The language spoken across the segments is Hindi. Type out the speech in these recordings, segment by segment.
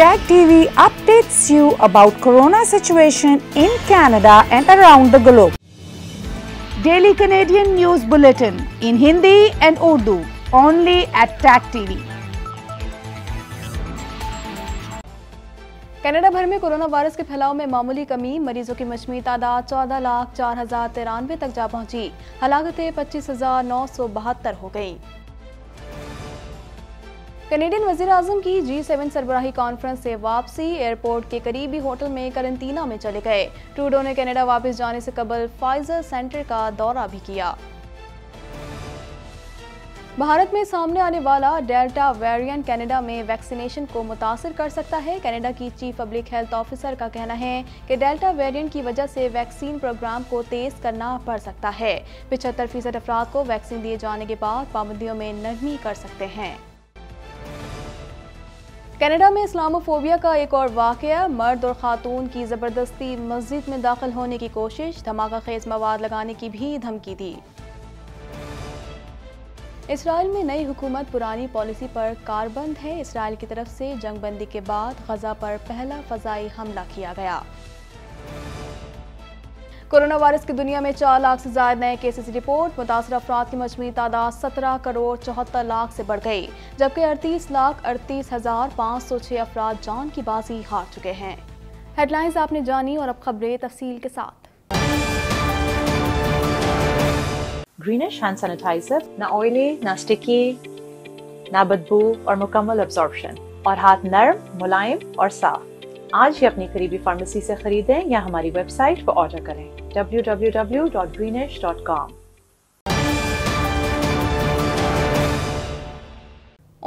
Tag TV updates you about corona situation in Canada and around the globe. Daily Canadian News Bulletin in Hindi and Urdu only at Tag TV. Canada भर में कोरोना वायरस के फैलाव में मामूली कमी मरीजों की मजमू तादाद चौदह लाख चार हजार तिरानवे तक जा पहुंची हलाकतें पच्चीस हजार नौ सौ बहत्तर हो गई कनेडियन वजीर अजम की जी सेवन सरबराही कॉन्फ्रेंस से वापसी एयरपोर्ट के करीबी होटल में करंतना में चले गए ट्रूडो ने कनेडा वापस जाने से कबल फाइजर सेंटर का दौरा भी किया भारत में सामने आने वाला डेल्टा वेरिएंट कनाडा में वैक्सीनेशन को मुतासर कर सकता है कनाडा की चीफ पब्लिक हेल्थ ऑफिसर का कहना है कि डेल्टा वेरिएंट की वजह से वैक्सीन प्रोग्राम को तेज करना पड़ सकता है पिछहत्तर फीसद अफराद को वैक्सीन दिए जाने के बाद पाबंदियों में नरमी कर सकते हैं कनाडा में इस्लामोफोबिया का एक और वाक़ मर्द और ख़ातून की ज़बरदस्ती मस्जिद में दाखिल होने की कोशिश धमाका खेज मवाद लगाने की भी धमकी दी इसराइल में नई हुकूमत पुरानी पॉलिसी पर कारबंद है इसराइल की तरफ से जंगबंदी के बाद गजा पर पहला फजाई हमला किया गया कोरोना वायरस की दुनिया में चार लाख से ज्यादा नए केसेस रिपोर्ट मुतासर अफराद की मजमू तादाद सत्रह करोड़ चौहत्तर लाख से बढ़ गई जबकि अड़तीस लाख अड़तीस हजार पाँच सौ छः अफराद जान की बाजी हार चुके हैं हेडलाइंस आपने जानी और अब खबरें तफसील के साथ ग्रीनिश हैंड सैनिटाइजर ना ऑयली ना स्टिकी ना बदबू और मुकम्मल ऑब्जॉर्बशन और हाथ नरम मुलायम और साफ आज ही अपनी करीबी फार्मेसी से खरीदें या हमारी वेबसाइट पर ऑर्डर करें www.greenish.com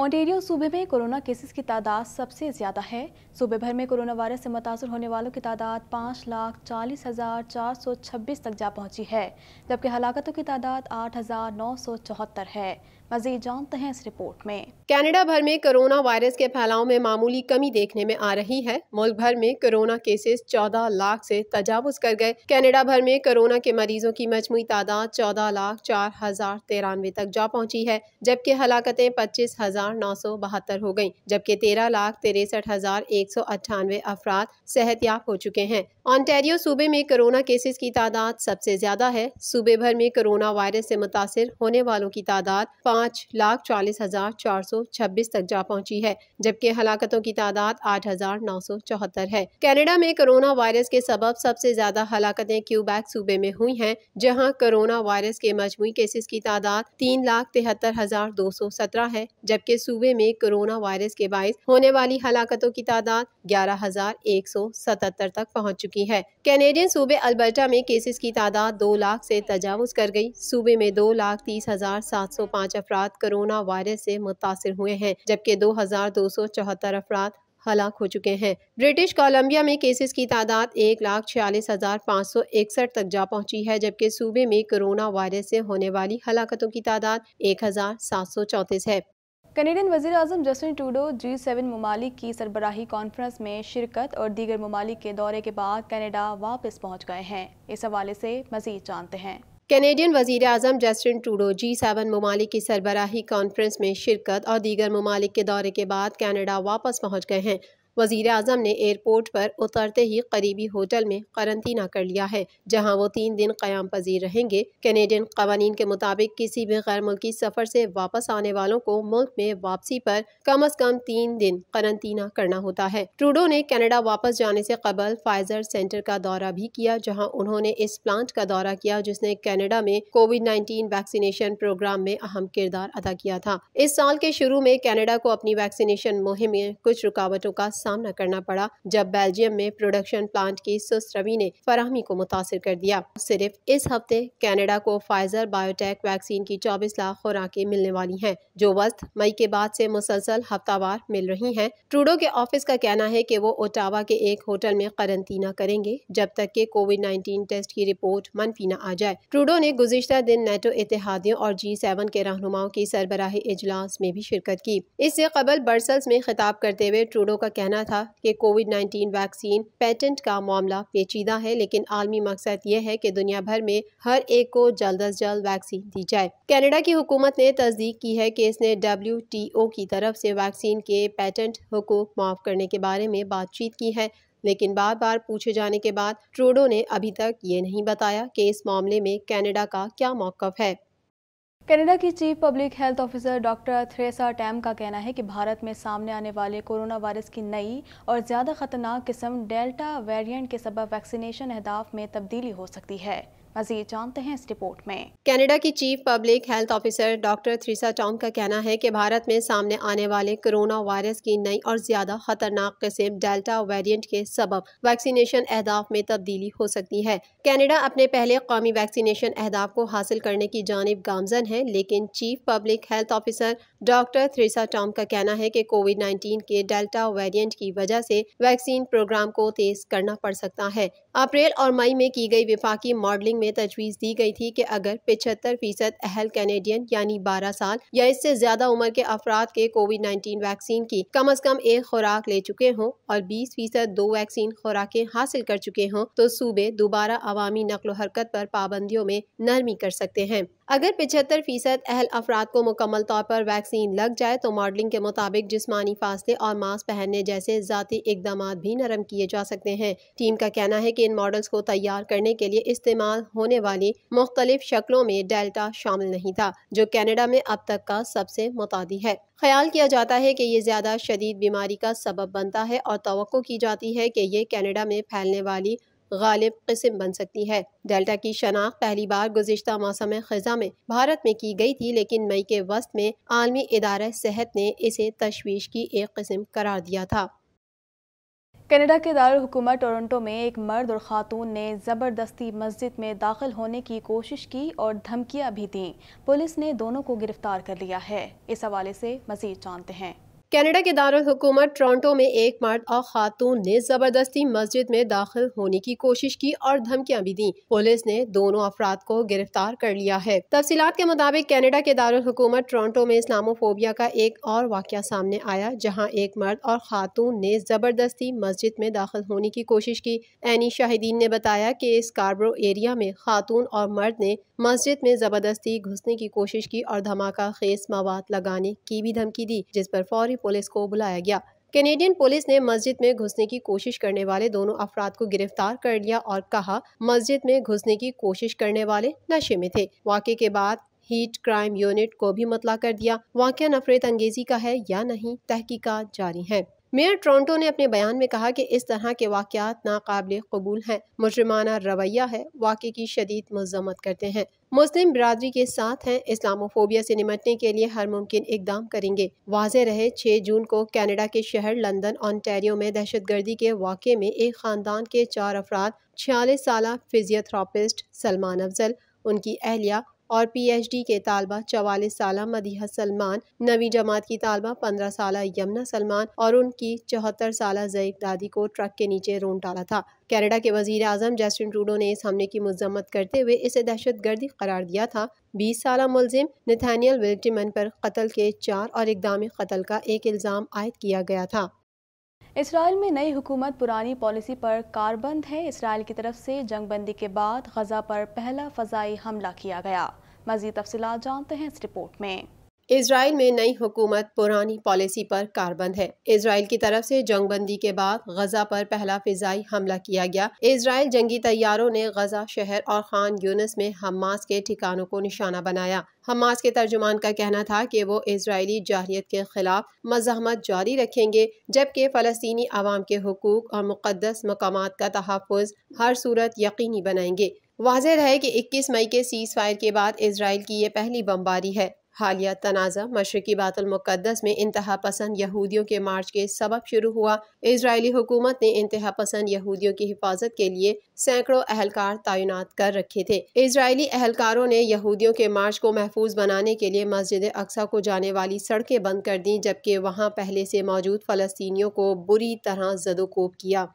ओंटेरियो सूबे में कोरोना केसेस की तादाद सबसे ज़्यादा है सूबे भर में कोरोना वायरस से मुतासर होने वालों की तादाद पाँच लाख चालीस हज़ार चार सौ छब्बीस तक जा पहुंची है जबकि हलाकतों की तादाद आठ हज़ार नौ सौ चौहत्तर है मजीद जानते हैं इस रिपोर्ट में कनाडा भर में कोरोना वायरस के फैलाव में मामूली कमी देखने में आ रही है मुल्क भर में कोरोना केसेस 14 लाख से तजावज कर गए कनाडा भर में कोरोना के मरीजों की मजमू तादाद चौदह लाख चार हजार तिरानवे तक जा पहुंची है जबकि हलाकतें पच्चीस हजार नौ सौ बहत्तर हो गयी जबकि तेरह लाख तिरसठ हजार एक सौ अट्ठानवे अफराद याब हो चुके हैं ऑनटेरियो सूबे में कोरोना केसेस की तादाद सबसे ज़्यादा है सूबे भर में कोरोना वायरस से मुतासर होने वालों की तादाद पाँच लाख चालीस हज़ार चार सौ छब्बीस तक जा पहुंची है जबकि हलाकतों की तादाद आठ हज़ार नौ सौ चौहत्तर है कनाडा में कोरोना वायरस के सबब सबसे ज़्यादा हलाकतें क्यूबैक सूबे में हुई हैं जहाँ कोरोना वायरस के मजमू केसेस की तादाद तीन लाख तिहत्तर हज़ार दो सौ सत्रह है जबकि सूबे में कोरोना वायरस के बायस होने वाली हलाकतों की तादाद ग्यारह हज़ार एक सौ सतहत्तर तक पहुँच चुकी चुकी है कैनेडियन सूबे अल्बर्टा में केसेस की तादाद दो लाख से तजावज़ कर गई सूबे में दो लाख तीस हज़ार सात सौ पाँच अफराद कोरोना वायरस से मुतासर हुए हैं जबकि दो हज़ार दो सौ चौहत्तर अफराद हलाक हो चुके हैं ब्रिटिश कोलंबिया में केसेस की तादाद एक लाख छियालीस हजार पाँच सौ इकसठ तक जा पहुंची है जबकि सूबे में कोरोना वायरस से होने वाली हलाकतों की तादाद एक हजार सात सौ चौंतीस है कनेडियन वजी अजम जस्टिन टूडो जी सेवन ममालिक की सरबराही कॉन्फ्रेंस में शिरकत और दीगर ममालिक के दौरे के बाद कनेडा वापस पहुंच गए हैं इस हवाले से मजीद जानते हैं कैनेडियन वजीर अजम जस्टिन टूडो जी सेवन ममालिक की सरबराही कॉन्फ्रेंस में शिरकत और दीगर ममालिक के दौरे के बाद कनाडा वापस पहुँच गए हैं वजीर अजम ने एयरपोर्ट पर उतरते ही करीबी होटल में करंतना कर लिया है जहां वो तीन दिन क्याम पजीर रहेंगे कैनेडियन कवानीन के मुताबिक किसी भी गैर मुल्की सफ़र से वापस आने वालों को मुल्क में वापसी पर कम अज कम तीन दिन करंतना करना होता है ट्रूडो ने कनाडा वापस जाने से कबल फाइजर सेंटर का दौरा भी किया जहाँ उन्होंने इस प्लांट का दौरा किया जिसने कैनेडा में कोविड नाइन्टीन वैक्सीनेशन प्रोग्राम में अहम किरदार अदा किया था इस साल के शुरू में कैनेडा को अपनी वैक्सीनेशन मुहिम में कुछ रुकावटों का सामना करना पड़ा जब बेल्जियम में प्रोडक्शन प्लांट की सुस्त रवि ने फरहमी को मुतासर कर दिया सिर्फ इस हफ्ते कैनेडा को फाइजर बायोटेक वैक्सीन की चौबीस लाख खुराकें मिलने वाली हैं जो वस्त मई के बाद से मुसलसल हफ्तावार मिल रही हैं ट्रूडो के ऑफिस का कहना है कि वो ओटावा के एक होटल में करंतना करेंगे जब तक के कोविड 19 टेस्ट की रिपोर्ट मनफी न आ जाए ट्रूडो ने गुजशत दिन नेटो इतिहादियों और जी सेवन के रहनुमाओं की सरबराही इजलास में भी शिरकत की इससे कबल बर्सल्स में खिताब करते हुए ट्रूडो का कहना कहना था कि कोविड 19 वैक्सीन पेटेंट का मामला पेचीदा है लेकिन आलमी मकसद यह है कि दुनिया भर में हर एक को जल्द अज जल्द वैक्सीन दी जाए कनाडा की हुकूमत ने तस्दीक की है कि इसने डब्ल्यू की तरफ से वैक्सीन के पेटेंट हुकूक माफ़ करने के बारे में बातचीत की है लेकिन बार बार पूछे जाने के बाद ट्रूडो ने अभी तक ये नहीं बताया कि इस मामले में कनाडा का क्या मौकफ है कनाडा की chief public health officer doctor Theresa Tam का कहना है कि भारत में सामने आने वाले कोरोना वायरस की नई और ज़्यादा खतरनाक किस्म डेल्टा वेरिएंट के सब वैक्सीनेशन अहदाफ में तब्दीली हो सकती है मजीद जानते हैं इस रिपोर्ट में कनाडा की chief public health officer doctor Theresa Tam का कहना है कि भारत में सामने आने वाले कोरोना वायरस की नई और ज्यादा खतरनाक किस्म डेल्टा वेरिएंट के सबब वैक्सीनेशन अहदाफ में तब्दीली हो सकती है कनाडा अपने पहले कौमी वैक्सीनेशन अहदाफ को हासिल करने की जानब गामजन है लेकिन chief public health officer doctor Theresa Tam का कहना है कि कोविड नाइन्टीन के डेल्टा वेरियंट की वजह से वैक्सीन प्रोग्राम को तेज करना पड़ सकता है अप्रैल और मई में की गई विफाकी मॉडलिंग में तजवीज़ दी गई थी कि अगर पिछहत्तर फीसद अहल कैनेडियन यानी बारह साल या इससे ज्यादा उम्र के अफराद के कोविड नाइन्टीन वैक्सीन की कम अज कम एक खुराक ले चुके हों और बीस फीसद दो वैक्सीन खुराकें हासिल कर चुके हों तो सूबे दोबारा अवामी नकलो हरकत पर पाबंदियों में नरमी कर सकते हैं अगर पिछहत्तर फ़ीसद अहल अफराद को मुकम्मल तौर पर वैक्सीन लग जाए तो मॉडलिंग के मुताबिक जिसमानी फासले और मास्क पहनने जैसे ज़ाती इकदाम भी नरम किए जा सकते हैं टीम का कहना है कि इन मॉडल्स को तैयार करने के लिए इस्तेमाल होने वाली मुख्तलिफ शक्लों में डेल्टा शामिल नहीं था जो कैनेडा में अब तक का सबसे मुतादी है ख्याल किया जाता है कि ये ज़्यादा शदीद बीमारी का सबब बनता है और तो की जाती है कि ये कैनेडा में फैलने वाली गालिब किस्म बन सकती है डेल्टा की शनाख्त पहली बार गुजशत मौसम खजा में भारत में की गई थी लेकिन मई के वस्त में आलमी इदारा सेहत ने इसे तशवीश की एक किस्म करार दिया था कनाडा के दारकूमत टोरंटो में एक मर्द और ख़ातून ने ज़बरदस्ती मस्जिद में दाखिल होने की कोशिश की और धमकियां भी दीं पुलिस ने दोनों को गिरफ्तार कर लिया है इस हवाले से मज़ीद जानते हैं कनाडा के दारकूमत टोरंटो में एक मर्द और खातून ने जबरदस्ती मस्जिद में दाखिल होने की कोशिश की और धमकियां भी दी पुलिस ने दोनों अफराद को गिरफ्तार कर लिया है तफसीत के मुताबिक कनाडा के दारकूमत टोरंटो में इस्लामोफोबिया का एक और वाक़ सामने आया जहाँ एक मर्द और खातून ने जबरदस्ती मस्जिद में दाखिल होने की कोशिश की एनी शाहिदीन ने बताया की इस कार्बरो एरिया में खातून और मर्द ने मस्जिद में जबरदस्ती घुसने की कोशिश की और धमाका खेस मवाद लगाने की भी धमकी दी जिस पर फौरी पुलिस को बुलाया गया कैनेडियन पुलिस ने मस्जिद में घुसने की कोशिश करने वाले दोनों अफराद को गिरफ्तार कर लिया और कहा मस्जिद में घुसने की कोशिश करने वाले नशे में थे वाक़े के बाद हीट क्राइम यूनिट को भी मतला कर दिया वाक्य नफरत अंगेजी का है या नहीं तहकीकात जारी है मेयर टोरंटो ने अपने बयान में कहा कि इस तरह के वाक़ात नाकबिल कबूल हैं मुजरमाना रवैया है वाक़े की शदीद मजम्मत करते हैं मुस्लिम बरदरी के साथ हैं इस्लामोफोबिया से निमटने के लिए हर मुमकिन इकदाम करेंगे वाज रहे छः जून को कैनेडा के शहर लंदन ऑनटेरियो में दहशत गर्दी के वाक़े में एक ख़ानदान के चार अफराद छियालीस साल फिजियोथरापिस्ट सलमान अफजल उनकी अहलिया और पीएचडी के तालबा चवालीस साल मदीहा सलमान नवी जमात की तालबा पंद्रह साल यमुना सलमान और उनकी चौहत्तर साल जैब दादी को ट्रक के नीचे रोन डाला था कैनेडा के वजीर आजम जस्टिन ट्रूडो ने इस हमले की मजम्मत करते हुए इसे दहशत गर्दी करार दिया था बीस साल मुलजिम नथानियल विल्टिमन पर कत्ल के चार और इकदाम कत्ल का एक इल्ज़ाम आयद किया गया था इसराइल में नई हुकूमत पुरानी पॉलिसी पर कारबंद है इसराइल की तरफ से जंगबंदी के बाद गजा पर पहला फजाई हमला किया गया मजीद तफसी जानते हैं इस रिपोर्ट में इसराइल में नई हुकूमत पुरानी पॉलिसी पर कारबंद है इसराइल की तरफ से जंगबंदी के बाद गजा पर पहला फिजाई हमला किया गया इसराइल जंगी तैयारों ने गजा शहर और खान यूनस में हमास के ठिकानों को निशाना बनाया हमास के तर्जुमान का कहना था कि वो इसराइली जाहरीत के खिलाफ मजामत जारी रखेंगे जबकि फ़लस्तनी आवाम के हकूक और मुकदस मकाम का तहफ़ हर सूरत यकीनी बनाएंगे वाज रहे कि 21 मई के सीज़ फायर के बाद इसराइल की ये पहली बमबारी है हालिया तनाज़ा मशरकी बातुलमक़दस में इंतहा पसंद यहूदियों के मार्च के सबब शुरू हुआ इसराइली हुकूमत ने इंतहा पसंद यहूदियों की हिफाजत के लिए सैकड़ों अहलकार तैनात कर रखे थे इसराइली अहलकारों ने यहूदियों के मार्च को महफूज बनाने के लिए मस्जिद अक्सा को जाने वाली सड़कें बंद कर दी जबकि वहाँ पहले से मौजूद फ़लस्तियों को बुरी तरह जदोकोब किया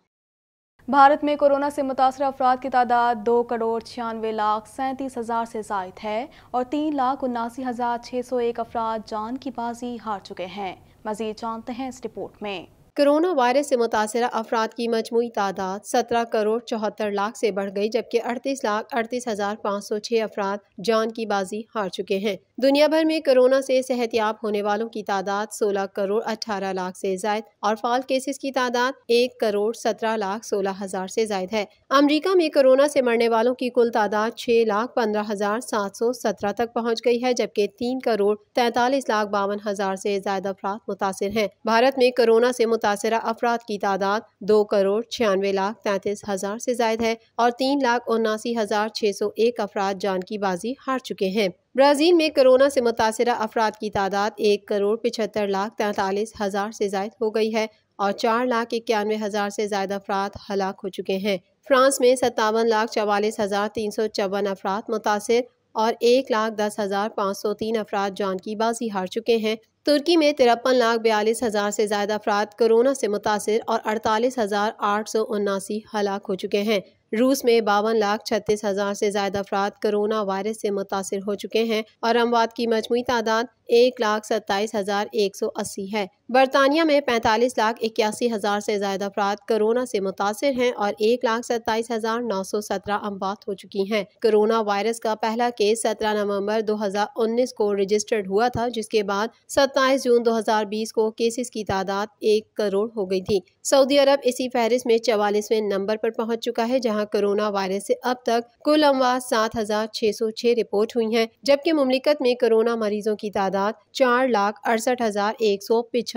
भारत में कोरोना से मुतासर अफराद की तादाद दो करोड़ छियानवे लाख सैंतीस हज़ार से जायद है और तीन लाख उन्नासी हज़ार छः सौ एक अफराद जान की बाजी हार चुके हैं मजीद जानते हैं इस रिपोर्ट में कोरोना वायरस से मुतासर अफराद की मजमू तादाद सत्रह करोड़ चौहत्तर लाख से बढ़ गई जबकि अड़तीस लाख अड़तीस हज़ार पाँच सौ छः अफराद जान की बाजी हार चुके हैं दुनिया भर में कोरोना से सेहतियाब होने वालों की तादाद 16 करोड़ 18 लाख से जायद और फाल केसेस की तादाद 1 करोड़ 17 लाख सोलह हजार से जायद है अमेरिका में कोरोना से मरने वालों की कुल तादाद 6 लाख पंद्रह हजार सात सौ सत्रह तक पहुंच गई है जबकि 3 करोड़ तैतालीस लाख बावन हजार से जायद अफराद मुतासर हैं भारत में कोरोना से मुतासर अफराद की तादाद दो करोड़ छियानवे लाख तैतीस हजार से जायद है और तीन लाख उन्नासी हजार छह सौ एक अफराद जान की बाजी हार चुके हैं ब्राज़ील में कोरोना से मुतासर अफराद की तादाद एक करोड़ पचहत्तर लाख तैंतालीस हज़ार से जायद हो गई है और चार लाख इक्यानवे हज़ार से ज्यादा अफराद हलाक हो चुके हैं फ्रांस में सत्तावन लाख चवालीस हज़ार तीन सौ चौवन अफराद मुतासर और एक लाख दस हज़ार पाँच सौ तीन अफराद जान की बाजी हार चुके हैं तुर्की में तिरपन लाख बयालीस हज़ार से ज्यादा अफराद कोरोना से मुतासर और अड़तालीस हज़ार आठ सौ उन्नासी हलाक हो चुके हैं रूस में बावन लाख छत्तीस हज़ार से ज्यादा अफराद कोरोना वायरस से मुतासर हो चुके हैं और अमवात की मजमू तादाद एक लाख सत्ताईस हज़ार एक सौ अस्सी है बरतानिया में पैंतालीस लाख इक्यासी हज़ार से ज़्यादा अफराद कोरोना से मुतासर हैं और एक लाख सत्ताईस हज़ार नौ सौ सत्रह अमवात हो चुकी हैं कोरोना वायरस का पहला केस सत्रह नवंबर 2019 को रजिस्टर्ड हुआ था जिसके बाद सत्ताईस जून 2020 को केसेस की तादाद एक करोड़ हो गई थी सऊदी अरब इसी फहरिस्त में चवालीसवें नंबर पर पहुंच चुका है जहां कोरोना वायरस से अब तक कुल अमवात सात हज़ार छह सौ छह रिपोर्ट हुई हैं जबकि मुमलिकत में कोरोना मरीजों की तादाद चार लाख अड़सठ हज़ार एक सौ पिछड़